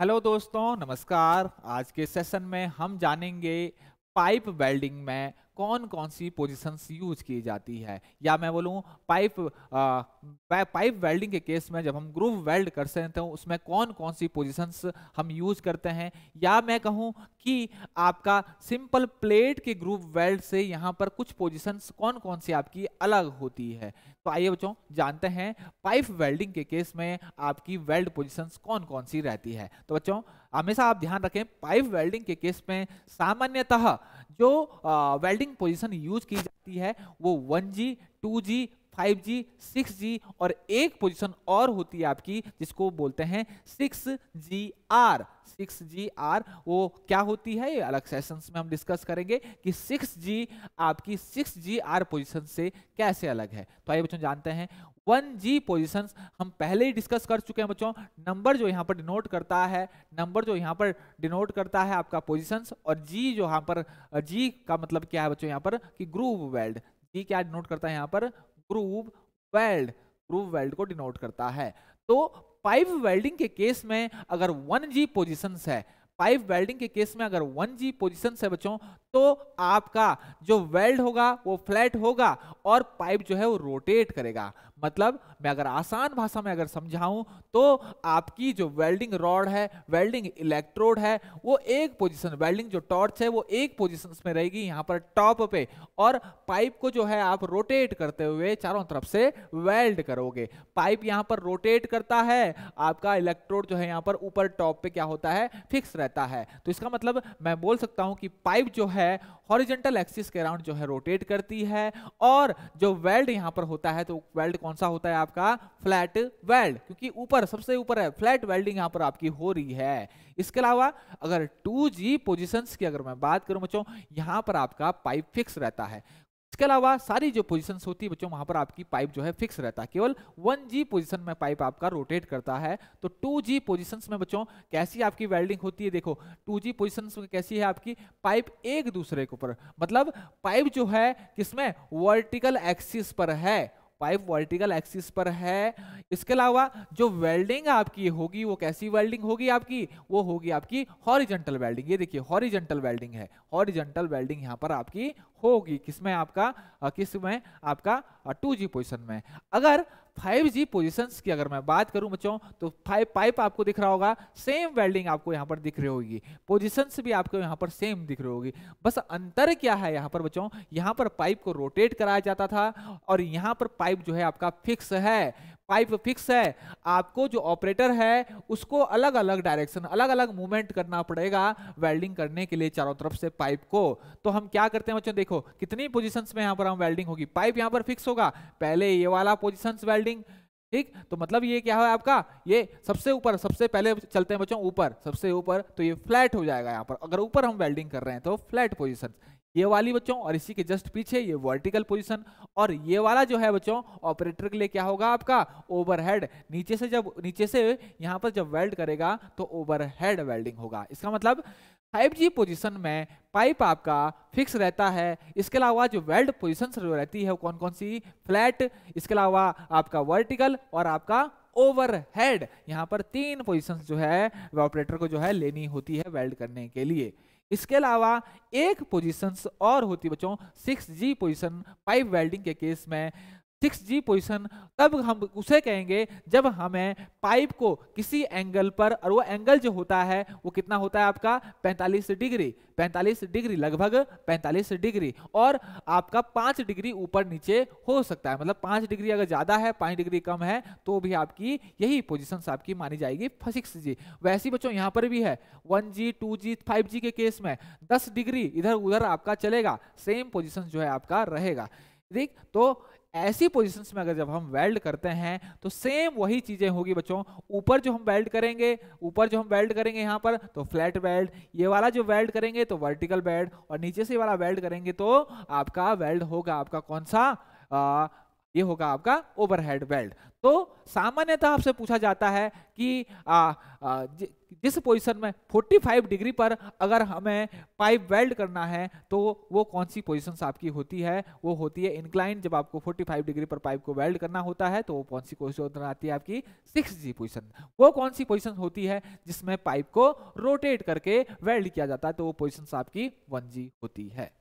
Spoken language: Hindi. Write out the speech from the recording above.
हेलो दोस्तों नमस्कार आज के सेशन में हम जानेंगे पाइप वेल्डिंग में कौन कौन सी पोजीशंस यूज की जाती है या मैं बोलूँ पाइप पाइप वेल्डिंग के केस में जब हम ग्रूव वेल्ड कर सकते हैं तो उसमें कौन कौन सी पोजीशंस हम यूज करते हैं या मैं कहूँ कि आपका सिंपल प्लेट के ग्रूव वेल्ड से यहाँ पर कुछ पोजीशंस कौन कौन सी आपकी अलग होती है तो आइए बच्चों जानते हैं पाइप वेल्डिंग के केस में आपकी वेल्ड पोजीशंस कौन कौन सी रहती है तो बच्चों हमेशा आप ध्यान रखें पाइप वेल्डिंग के केस में सामान्यतः जो वेल्डिंग पोजीशन यूज की जाती है वो 1G, 2G, five G six जी और एक पोजीशन और होती है आपकी जिसको बोलते हैं six G R six G R वो क्या होती है ये अलग सेशंस में हम डिस्कस करेंगे कि सिक्स जी आपकी सिक्स जी आर पोजिशन से कैसे अलग है तो आइए बच्चों जानते हैं वन जी पोजिशन हम पहले ही डिस्कस कर चुके हैं बच्चों नंबर जो यहाँ पर डिनोट करता है नंबर जो यहाँ पर डिनोट करता है आपका पोजिशन और जी जो यहाँ पर जी का मतलब क्या है बच्चों यहाँ पर कि ग्रूव वेल्ड जी क्या डिनोट करता है यहाँ पर ग्रूव वेल्ड ग्रूव वेल्ड को डिनोट करता है तो पाइप वेल्डिंग के केस में अगर वन जी पोजिशन है पाइप वेल्डिंग के केस में अगर वन जी पोजिशन है बच्चों तो आपका जो वेल्ड होगा वो फ्लैट होगा और पाइप जो है वो रोटेट करेगा मतलब मैं अगर आसान भाषा में अगर समझाऊं तो आपकी जो वेल्डिंग रॉड है वेल्डिंग इलेक्ट्रोड है वो एक पोजीशन वेल्डिंग जो टॉर्च है वो एक पोजीशन में रहेगी यहाँ पर टॉप पे और पाइप को जो है आप रोटेट करते हुए चारों तरफ से वेल्ड करोगे पाइप यहाँ पर रोटेट करता है आपका इलेक्ट्रोड जो है यहाँ पर ऊपर टॉप पे क्या होता है फिक्स रहता है तो इसका मतलब मैं बोल सकता हूँ कि पाइप जो है हॉरिजेंटल एक्सिस के अराउंड जो है रोटेट करती है और जो वेल्ड यहाँ पर होता है तो वेल्ड कौन सा होता है आपका फ्लैट वेल्ड क्योंकि ऊपर सबसे ऊपर है फ्लैट वेल्डिंग यहां पर आपकी हो रही है इसके अलावा अगर 2G पोजीशंस की अगर मैं बात करूं बच्चों यहां पर आपका पाइप फिक्स रहता है इसके अलावा सारी जो पोजीशंस होती है बच्चों वहां पर आपकी पाइप जो है फिक्स रहता है केवल 1G पोजीशन में पाइप आपका रोटेट करता है तो 2G पोजीशंस में बच्चों कैसी आपकी वेल्डिंग होती है देखो 2G पोजीशंस में कैसी है आपकी पाइप एक दूसरे के ऊपर मतलब पाइप जो है किसमें वर्टिकल एक्सिस पर है पाइप वर्टिकल एक्सिस पर है इसके अलावा जो वेल्डिंग आपकी होगी वो कैसी वेल्डिंग होगी आपकी वो होगी आपकी हॉरिजेंटल वेल्डिंग ये देखिए हॉरिजेंटल वेल्डिंग है हॉरिजेंटल वेल्डिंग यहाँ पर आपकी होगी किसमें आपका किसमें आपका टू जी पोजिशन में अगर 5G पोजीशंस की अगर मैं बात करूं बच्चों तो फाइव पाइप आपको दिख रहा होगा सेम वेल्डिंग आपको यहां पर दिख रही होगी पोजीशंस भी आपको यहां पर सेम दिख रही होगी बस अंतर क्या है यहां पर बच्चों यहां पर पाइप को रोटेट कराया जाता था और यहां पर पाइप जो है आपका फिक्स है पाइप फिक्स है आपको जो ऑपरेटर है उसको अलग अलग डायरेक्शन अलग अलग मूवमेंट करना पड़ेगा वेल्डिंग करने के लिए चारों तरफ से पाइप को तो हम क्या करते हैं बच्चों देखो कितनी पोजिशन में यहाँ पर हम वेल्डिंग होगी पाइप यहाँ पर फिक्स होगा पहले ये वाला पोजिशन वेल्डिंग ठीक तो मतलब ये क्या है आपका ये सबसे ऊपर सबसे पहले चलते हैं बच्चों ऊपर सबसे ऊपर तो ये फ्लैट हो जाएगा यहाँ पर अगर ऊपर हम वेल्डिंग कर रहे हैं तो फ्लैट पोजिशन ये वाली बच्चों और इसी के जस्ट पीछे ये वर्टिकल पोजीशन और ये वाला जो है बच्चों ऑपरेटर के लिए क्या होगा आपका ओवरहेड नीचे से जब नीचे से यहाँ पर जब वेल्ड करेगा तो ओवरहेड वेल्डिंग होगा इसका मतलब 5G पोजीशन में पाइप आपका फिक्स रहता है इसके अलावा जो वेल्ड पोजिशन रहती है कौन कौन सी फ्लैट इसके अलावा आपका वर्टिकल और आपका ओवरहेड यहाँ पर तीन पोजिशन जो है ऑपरेटर को जो है लेनी होती है वेल्ड करने के लिए इसके अलावा एक पोजीशंस और होती बच्चों six G position pipe welding के केस में सिक्स जी पोजिशन तब हम उसे कहेंगे जब हमें पाइप को किसी एंगल पर और वो एंगल जो होता है वो कितना होता है आपका 45 डिग्री 45 डिग्री लगभग 45 डिग्री और आपका 5 डिग्री ऊपर नीचे हो सकता है मतलब 5 डिग्री अगर ज़्यादा है 5 डिग्री कम है तो भी आपकी यही पोजिशन आपकी मानी जाएगी सिक्स जी वैसी बच्चों यहाँ पर भी है one G two G five G के केस में दस डिग्री इधर उधर आपका चलेगा सेम पोजिशन जो है आपका रहेगा देख तो ऐसी पोजीशंस में अगर जब हम वेल्ड करते हैं तो सेम वही चीज़ें होगी बच्चों ऊपर जो हम वेल्ड करेंगे ऊपर जो हम वेल्ड करेंगे यहाँ पर तो फ्लैट वेल्ड ये वाला जो वेल्ड करेंगे तो वर्टिकल वेल्ड और नीचे से वाला वेल्ड करेंगे तो आपका वेल्ड होगा आपका कौन सा ये होगा आपका ओवरहेड वेल्ड तो सामान्यतः आपसे पूछा जाता है कि आ, आ, ज, जिस पोजीशन में 45 डिग्री पर अगर हमें पाइप वेल्ड करना है तो वो कौन सी पोजीशन आपकी होती है वो होती है इंक्लाइन जब आपको 45 डिग्री पर पाइप को वेल्ड करना होता है तो वो कौन सी पोजिशन आती है आपकी सिक्स जी पोजिशन वो कौन सी पोजिशन होती है जिसमें पाइप को रोटेट करके वेल्ड किया जाता है तो वो पोजिशन आपकी वन होती है